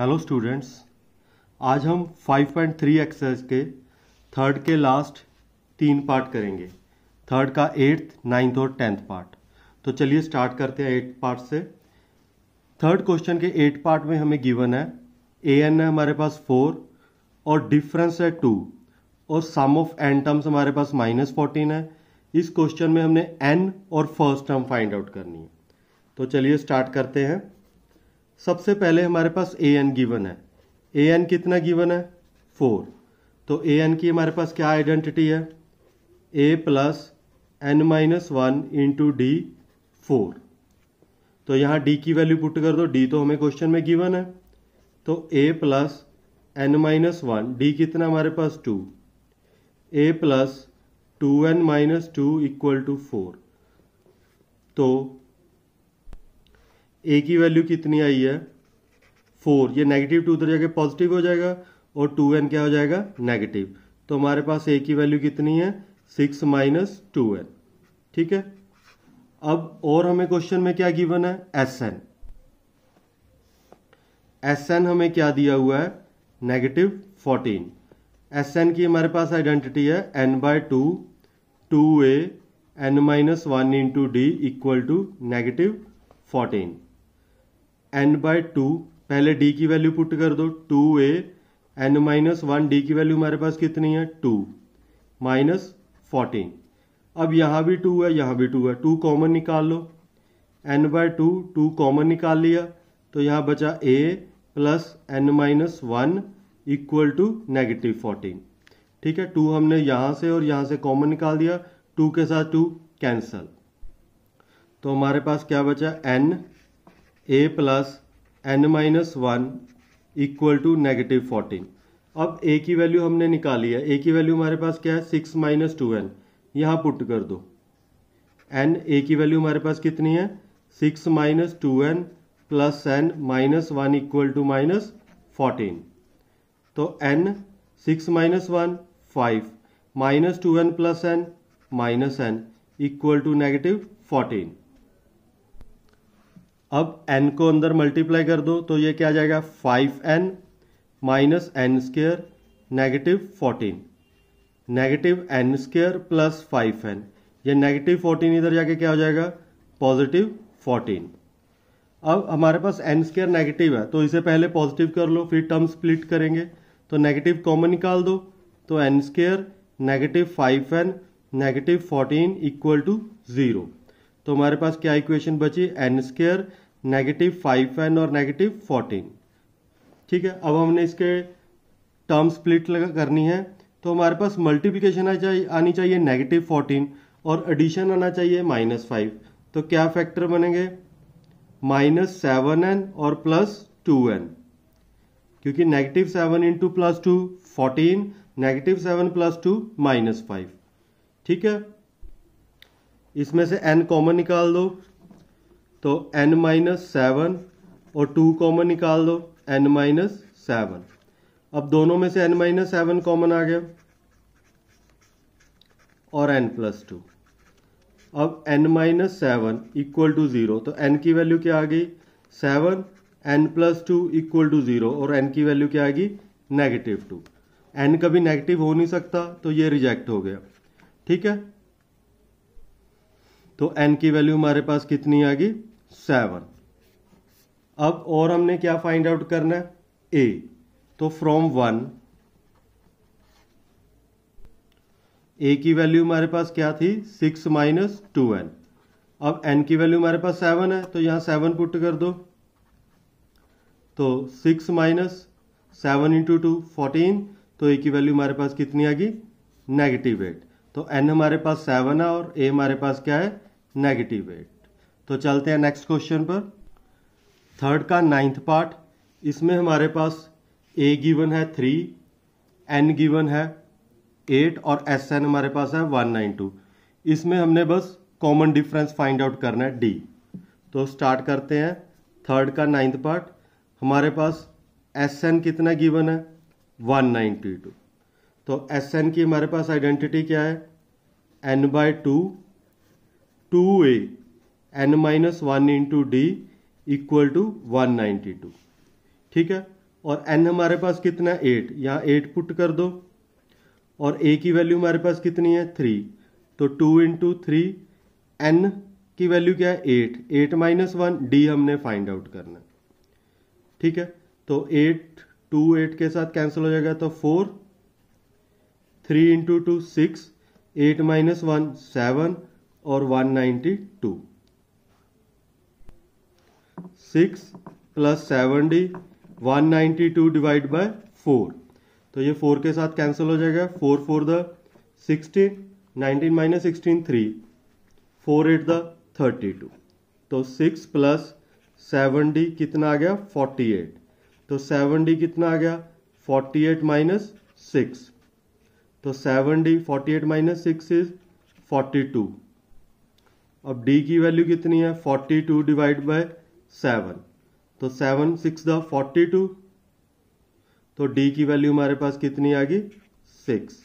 hello students आज हम 5.3 exercise के थर्ड के लास्ट तीन पार्ट करेंगे थर्ड का एट्थ नाइन्थ और टेंथ पार्ट तो चलिए स्टार्ट करते हैं एट्थ पार्ट से थर्ड क्वेश्चन के एट पार्ट में हमें गिवन है ए एन है हमारे पास फोर और डिफरेंस है टू और सम ऑफ एन टर्म्स हमारे पास माइनस फोर्टीन है इस क्वेश्चन में हमने एन और फर्स्ट टर्म फाइंड आउट करनी है तो चलिए स्टार्ट करते हैं सबसे पहले हमारे पास ए एन गिवन है ए एन कितना गिवन है फोर तो ए एन की हमारे पास क्या आइडेंटिटी है A plus N minus one into D four तो यहाँ डी की वैल्यू पुट कर दो डी तो हमें क्वेश्चन में गिवन है तो A plus N minus one D कितना हमारे पास two A plus two N minus two equal to four तो ए की वैल्यू कितनी आई है फोर ये नेगेटिव टू उधर जाके पॉजिटिव हो जाएगा और टू एन क्या हो जाएगा नेगेटिव तो हमारे पास ए की वैल्यू कितनी है सिक्स माइनस टू एन ठीक है अब और हमें क्वेश्चन में क्या गिवन है एस एन एस एन हमें क्या दिया हुआ है नेगेटिव फोर्टीन एस एन की हमारे पास आइडेंटिटी है N by two two A N minus one into D equal to negative fourteen N by two पहले डी की वैल्यू पुट कर दो two A N minus one D की value हमारे पास कितनी है टू माइनस फोर्टीन अब यहाँ भी टू है यहाँ भी टू है टू कॉमन निकाल लो N by two two common निकाल लिया तो यहाँ बचा A plus N minus one equal to negative fourteen ठीक है टू हमने यहाँ से और यहाँ से कॉमन निकाल दिया टू के साथ टू कैंसल तो हमारे पास क्या बचा N A plus N minus one equal to negative fourteen अब ए की वैल्यू हमने निकाली है ए की वैल्यू हमारे पास क्या है सिक्स माइनस टू एन यहाँ पुट कर दो एन ए की वैल्यू हमारे पास कितनी है six minus two N plus N minus one equal to minus fourteen तो N six minus one five minus two N plus N minus N equal to negative fourteen अब N को अंदर multiply कर दो तो ये क्या आ जाएगा five N minus N square negative fourteen negative N square plus five N ये नेगेटिव फोर्टीन इधर जाके क्या हो जाएगा पॉजिटिव फोर्टीन अब हमारे पास एन स्केयर नेगेटिव है तो इसे पहले पॉजिटिव कर लो फिर टर्म स्प्लिट करेंगे तो नेगेटिव कॉमन निकाल दो तो N square negative five N negative fourteen equal to zero तो हमारे पास क्या इक्वेशन बची N square negative five N और नेगेटिव फोर्टीन ठीक है अब हमने इसके टर्म स्प्लिट लगा करनी है तो हमारे पास मल्टीप्लीकेशन आनी चाहिए नेगेटिव फोर्टीन और एडिशन आना चाहिए माइनस फाइव तो क्या फैक्टर बनेंगे माइनस सेवन एन और प्लस टू एन क्योंकि negative seven into plus two fourteen negative seven plus two minus five ठीक है इसमें से एन कॉमन निकाल दो तो एन माइनस सेवन और टू कॉमन निकाल दो एन माइनस सेवन अब दोनों में से एन माइनस सेवन कॉमन आ गया और एन प्लस टू अब N minus seven equal to zero तो एन की वैल्यू क्या आ गई seven N plus two equal to zero और एन की वैल्यू क्या आ गई नेगेटिव टू एन कभी नेगेटिव हो नहीं सकता तो ये रिजेक्ट हो गया ठीक है तो एन की वैल्यू हमारे पास कितनी आ गई सेवन अब और हमने क्या फाइंड आउट करना है ए तो फ्रॉम वन ए की वैल्यू हमारे पास क्या थी सिक्स माइनस टू एन अब एन की वैल्यू हमारे पास सेवन है तो यहां सेवन पुट कर दो तो six minus seven into two fourteen तो ए की वैल्यू हमारे पास कितनी आ गई नेगेटिव एट तो एन हमारे पास सेवन है और ए हमारे पास क्या है नेगेटिव एट तो चलते हैं नेक्स्ट क्वेश्चन पर थर्ड का नाइन्थ पार्ट इसमें हमारे पास ए गिवन है थ्री एन गिवन है एट और एस एन हमारे पास है वन नाइन टू इसमें हमने बस कॉमन डिफरेंस फाइंड आउट करना है डी तो स्टार्ट करते हैं थर्ड का नाइन्थ पार्ट हमारे पास एस एन कितना गिवन है वन नाइन्टी टू तो एस एन की हमारे पास आइडेंटिटी क्या है N by two two A N minus one into D equal to one ninety two ठीक है और एन हमारे पास कितना एट यहाँ एट पुट कर दो और ए की वैल्यू हमारे पास कितनी है थ्री तो टू इंटू थ्री एन की वैल्यू क्या है eight eight minus one D हमने फाइंड आउट करना ठीक है तो एट टू एट के साथ कैंसिल हो जाएगा तो four three into two six eight minus one seven और 192 six plus seven D one ninety two divide by four तो ये फोर के साथ कैंसिल हो जाएगा फोर फोर द sixteen nineteen minus sixteen three four eight द थर्टी टू तो सिक्स प्लस सेवन डी कितना आ गया फोर्टी एट तो सेवन डी कितना आ गया फोर्टी एट माइनस सिक्स तो seven D forty eight minus six is forty two अब डी की वैल्यू कितनी है forty two divide by seven तो सेवन सिक्स द फोर्टी टू तो डी की वैल्यू हमारे पास कितनी आ गई सिक्स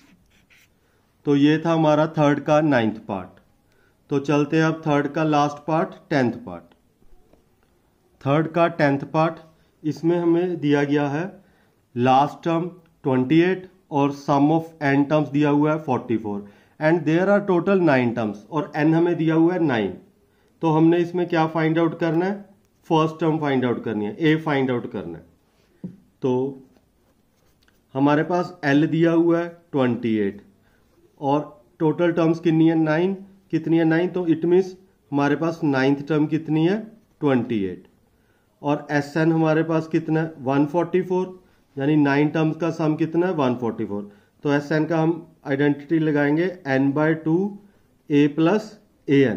तो ये था हमारा थर्ड का नाइन्थ पार्ट तो चलते हैं अब थर्ड का last part tenth part third का टेंथ पार्ट इसमें हमें दिया गया है लास्ट टर्म 28 और सम ऑफ एंड टर्म्स दिया हुआ है 44 and there are total nine terms और एन हमें दिया हुआ है नाइन तो हमने इसमें क्या फाइंड आउट करना है फर्स्ट टर्म फाइंड आउट करनी है ए फाइंड आउट करना है तो हमारे पास एल दिया हुआ है ट्वेंटी एट और टोटल टर्म्स कितनी है नाइन कितनी है नाइन तो इट मीन्स हमारे पास नाइन्थ टर्म कितनी है ट्वेंटी एट और एस एन हमारे पास कितना है वन फोर्टी फोर यानी नाइन टर्म्स का सम कितना है वन फोर्टी फोर तो एस एन का हम आइडेंटिटी लगाएंगे N by two A plus A N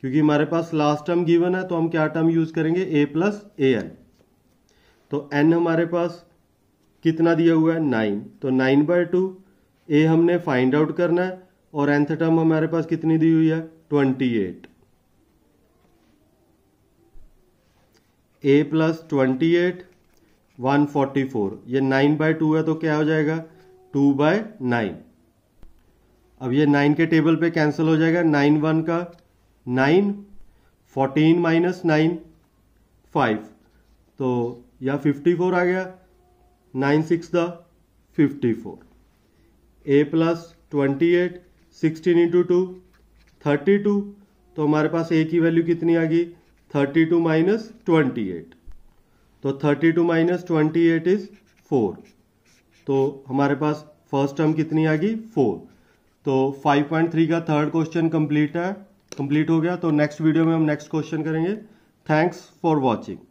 क्योंकि हमारे पास लास्ट टर्म गिवन है तो हम क्या टर्म यूज करेंगे ए प्लस ए एन तो एन हमारे पास कितना दिया हुआ है नाइन तो नाइन बाय टू ए हमने फाइंड आउट करना है और एंथ टर्म हमारे पास कितनी दी हुई है twenty eight A plus twenty eight one forty four ये नाइन बाय टू है तो क्या हो जाएगा टू बाय नाइन अब ये नाइन के टेबल पे कैंसिल हो जाएगा नाइन वन का nine fourteen minus nine five तो या फिफ्टी फोर आ गया नाइन सिक्स द fifty four A plus twenty eight sixteen into two thirty two तो हमारे पास ए की वैल्यू कितनी आ गई thirty two minus twenty eight तो thirty two minus twenty eight is four तो हमारे पास फर्स्ट टर्म कितनी आ गई फोर तो 5.3 का थर्ड क्वेश्चन कंप्लीट है कंप्लीट हो गया तो नेक्स्ट वीडियो में हम नेक्स्ट क्वेश्चन करेंगे थैंक्स फॉर वॉचिंग